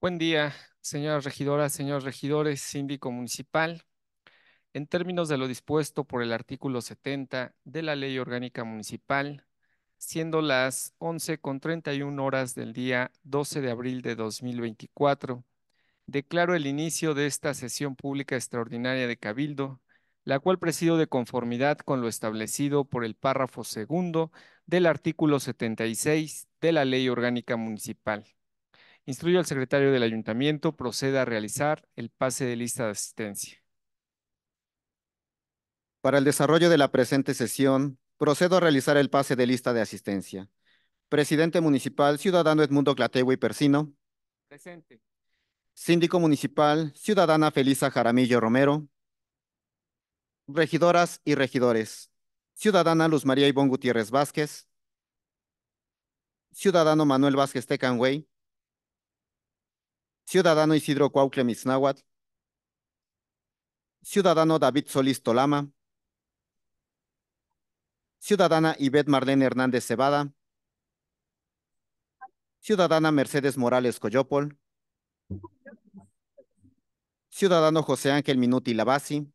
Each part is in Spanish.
Buen día, señoras regidoras, señores regidores, síndico municipal. En términos de lo dispuesto por el artículo 70 de la Ley Orgánica Municipal, siendo las 11 con 31 horas del día 12 de abril de 2024, declaro el inicio de esta sesión pública extraordinaria de Cabildo, la cual presido de conformidad con lo establecido por el párrafo segundo del artículo 76 de la Ley Orgánica Municipal. Instruyo al secretario del ayuntamiento, proceda a realizar el pase de lista de asistencia. Para el desarrollo de la presente sesión, procedo a realizar el pase de lista de asistencia. Presidente Municipal, Ciudadano Edmundo Clategui Persino. Presente. Síndico Municipal, Ciudadana Felisa Jaramillo Romero. Regidoras y regidores, Ciudadana Luz María Ivonne Gutiérrez Vázquez. Ciudadano Manuel Vázquez Tecanway. Ciudadano Isidro Cuauhtémoc Miznahuatl. Ciudadano David Solís Tolama. Ciudadana Ibet Marlene Hernández Cebada. Ciudadana Mercedes Morales Coyopol. Ciudadano José Ángel Minuti Lavasi.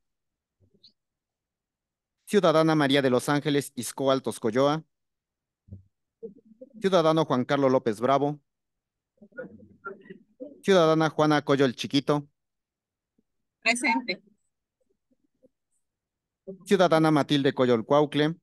Ciudadana María de los Ángeles Isco Altos Coyoa. Ciudadano Juan Carlos López Bravo. Ciudadana Juana Coyol Chiquito. Presente. Ciudadana Matilde Coyol Cuaucle.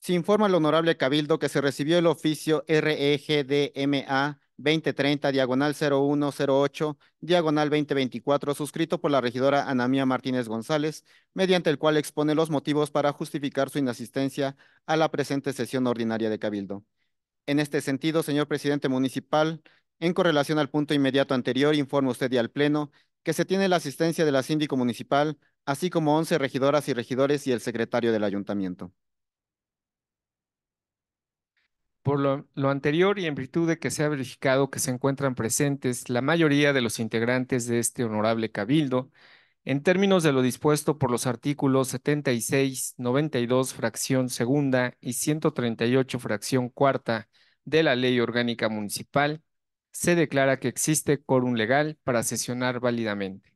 Se informa al honorable Cabildo que se recibió el oficio e REGDMA 2030, diagonal 0108, diagonal 2024, suscrito por la regidora Anamía Martínez González, mediante el cual expone los motivos para justificar su inasistencia a la presente sesión ordinaria de Cabildo. En este sentido, señor presidente municipal, en correlación al punto inmediato anterior, informa usted y al Pleno que se tiene la asistencia de la síndico municipal, así como 11 regidoras y regidores y el secretario del ayuntamiento. Por lo, lo, anterior y en virtud de que se ha verificado que se encuentran presentes la mayoría de los integrantes de este honorable cabildo, en términos de lo dispuesto por los artículos 76, 92, fracción segunda y 138, fracción cuarta de la Ley Orgánica Municipal, se declara que existe quórum legal para sesionar válidamente.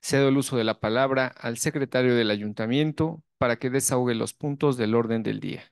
Cedo el uso de la palabra al secretario del ayuntamiento para que desahogue los puntos del orden del día.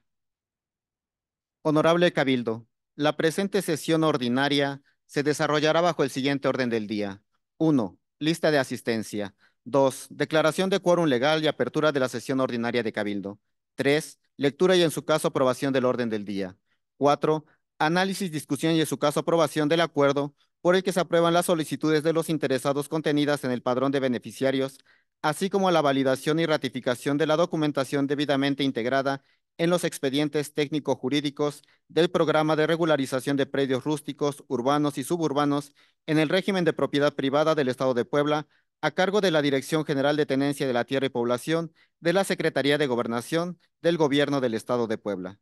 Honorable Cabildo, la presente sesión ordinaria se desarrollará bajo el siguiente orden del día. 1. Lista de asistencia. 2. Declaración de quórum legal y apertura de la sesión ordinaria de Cabildo. 3. Lectura y en su caso aprobación del orden del día. 4. Análisis, discusión y en su caso aprobación del acuerdo por el que se aprueban las solicitudes de los interesados contenidas en el padrón de beneficiarios, así como la validación y ratificación de la documentación debidamente integrada en los expedientes técnico-jurídicos del programa de regularización de predios rústicos, urbanos y suburbanos en el régimen de propiedad privada del Estado de Puebla a cargo de la Dirección General de Tenencia de la Tierra y Población de la Secretaría de Gobernación del Gobierno del Estado de Puebla.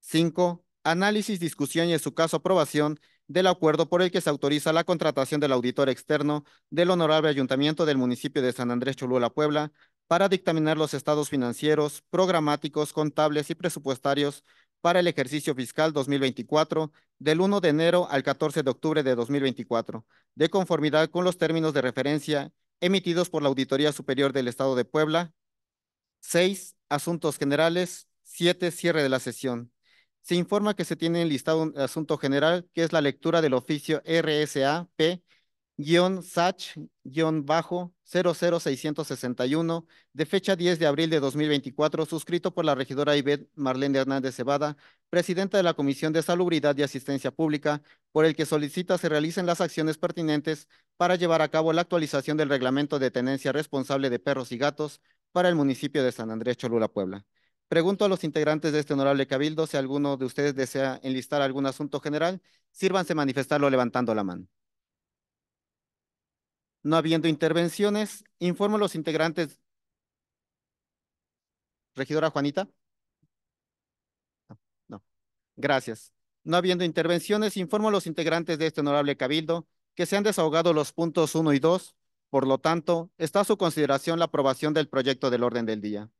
5. Análisis, discusión y en su caso aprobación del acuerdo por el que se autoriza la contratación del auditor externo del Honorable Ayuntamiento del municipio de San Andrés Cholula, Puebla, para dictaminar los estados financieros, programáticos, contables y presupuestarios para el ejercicio fiscal 2024 del 1 de enero al 14 de octubre de 2024, de conformidad con los términos de referencia emitidos por la Auditoría Superior del Estado de Puebla. seis Asuntos generales. siete Cierre de la sesión. Se informa que se tiene listado un asunto general, que es la lectura del oficio RSA P guión Sach, bajo 00661, de fecha 10 de abril de 2024, suscrito por la regidora Ivette Marlene Hernández Cebada, presidenta de la Comisión de Salubridad y Asistencia Pública, por el que solicita se realicen las acciones pertinentes para llevar a cabo la actualización del reglamento de tenencia responsable de perros y gatos para el municipio de San Andrés Cholula, Puebla. Pregunto a los integrantes de este honorable cabildo si alguno de ustedes desea enlistar algún asunto general, sírvanse manifestarlo levantando la mano. No habiendo intervenciones, informo a los integrantes. Regidora Juanita. No, Gracias. No habiendo intervenciones, informo a los integrantes de este honorable cabildo que se han desahogado los puntos 1 y 2. Por lo tanto, está a su consideración la aprobación del proyecto del orden del día.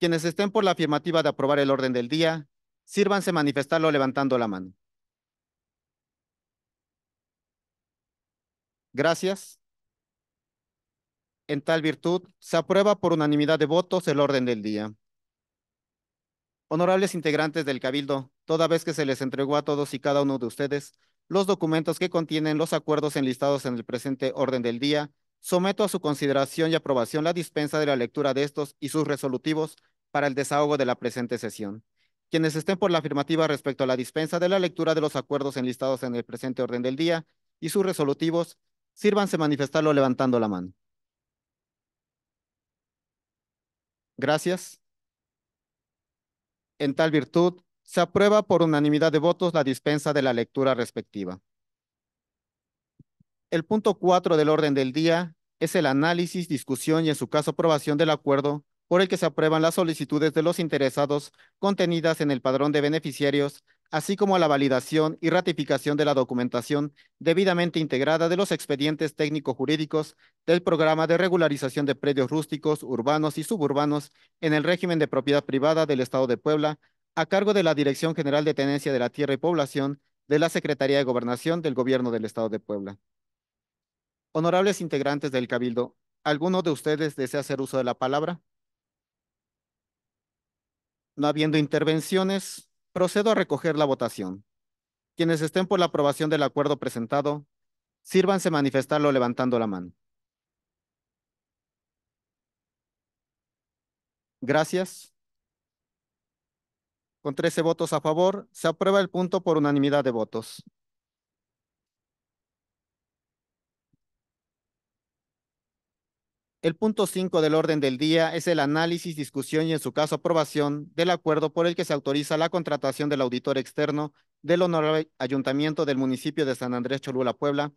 Quienes estén por la afirmativa de aprobar el orden del día, sírvanse manifestarlo levantando la mano. Gracias. En tal virtud, se aprueba por unanimidad de votos el orden del día. Honorables integrantes del Cabildo, toda vez que se les entregó a todos y cada uno de ustedes los documentos que contienen los acuerdos enlistados en el presente orden del día, someto a su consideración y aprobación la dispensa de la lectura de estos y sus resolutivos para el desahogo de la presente sesión. Quienes estén por la afirmativa respecto a la dispensa de la lectura de los acuerdos enlistados en el presente orden del día y sus resolutivos, sírvanse manifestarlo levantando la mano. Gracias. En tal virtud, se aprueba por unanimidad de votos la dispensa de la lectura respectiva. El punto 4 del orden del día es el análisis, discusión y en su caso aprobación del acuerdo por el que se aprueban las solicitudes de los interesados contenidas en el padrón de beneficiarios así como a la validación y ratificación de la documentación debidamente integrada de los expedientes técnico-jurídicos del programa de regularización de predios rústicos, urbanos y suburbanos en el régimen de propiedad privada del Estado de Puebla, a cargo de la Dirección General de Tenencia de la Tierra y Población de la Secretaría de Gobernación del Gobierno del Estado de Puebla. Honorables integrantes del Cabildo, ¿alguno de ustedes desea hacer uso de la palabra? No habiendo intervenciones, Procedo a recoger la votación. Quienes estén por la aprobación del acuerdo presentado, sírvanse manifestarlo levantando la mano. Gracias. Con 13 votos a favor, se aprueba el punto por unanimidad de votos. El punto 5 del orden del día es el análisis, discusión y en su caso aprobación del acuerdo por el que se autoriza la contratación del auditor externo del Honorable Ayuntamiento del municipio de San Andrés Cholula, Puebla,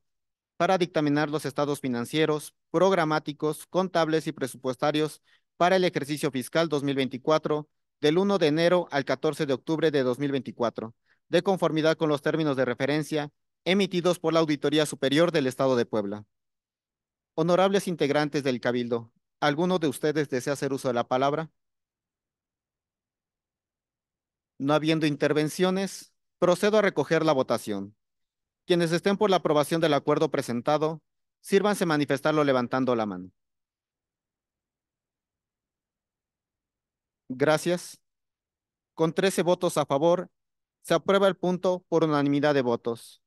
para dictaminar los estados financieros, programáticos, contables y presupuestarios para el ejercicio fiscal 2024 del 1 de enero al 14 de octubre de 2024, de conformidad con los términos de referencia emitidos por la Auditoría Superior del Estado de Puebla. Honorables integrantes del Cabildo, ¿alguno de ustedes desea hacer uso de la palabra? No habiendo intervenciones, procedo a recoger la votación. Quienes estén por la aprobación del acuerdo presentado, sírvanse manifestarlo levantando la mano. Gracias. Con 13 votos a favor, se aprueba el punto por unanimidad de votos.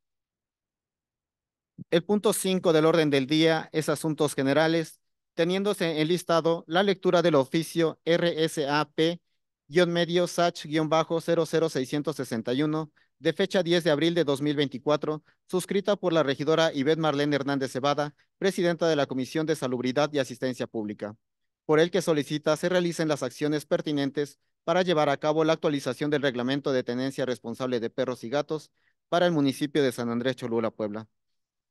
El punto 5 del orden del día es asuntos generales, teniéndose listado la lectura del oficio RSAP-medio SACH-00661 de fecha 10 de abril de 2024, suscrita por la regidora Ivette Marlene Hernández Cebada, presidenta de la Comisión de Salubridad y Asistencia Pública, por el que solicita se realicen las acciones pertinentes para llevar a cabo la actualización del reglamento de tenencia responsable de perros y gatos para el municipio de San Andrés Cholula, Puebla.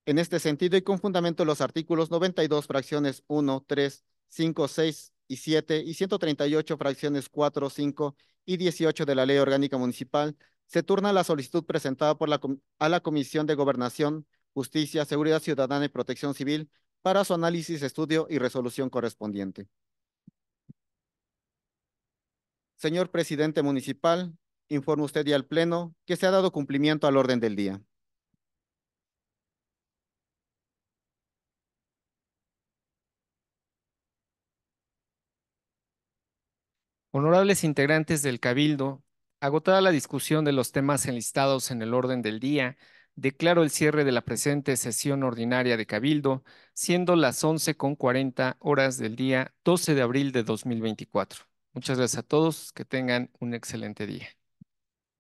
En este sentido y con fundamento los artículos 92, fracciones 1, 3, 5, 6 y 7 y 138, fracciones 4, 5 y 18 de la Ley Orgánica Municipal, se turna la solicitud presentada a la Comisión de Gobernación, Justicia, Seguridad Ciudadana y Protección Civil para su análisis, estudio y resolución correspondiente. Señor Presidente Municipal, informe usted y al Pleno que se ha dado cumplimiento al orden del día. Honorables integrantes del Cabildo, agotada la discusión de los temas enlistados en el orden del día, declaro el cierre de la presente sesión ordinaria de Cabildo, siendo las 11.40 horas del día 12 de abril de 2024. Muchas gracias a todos, que tengan un excelente día.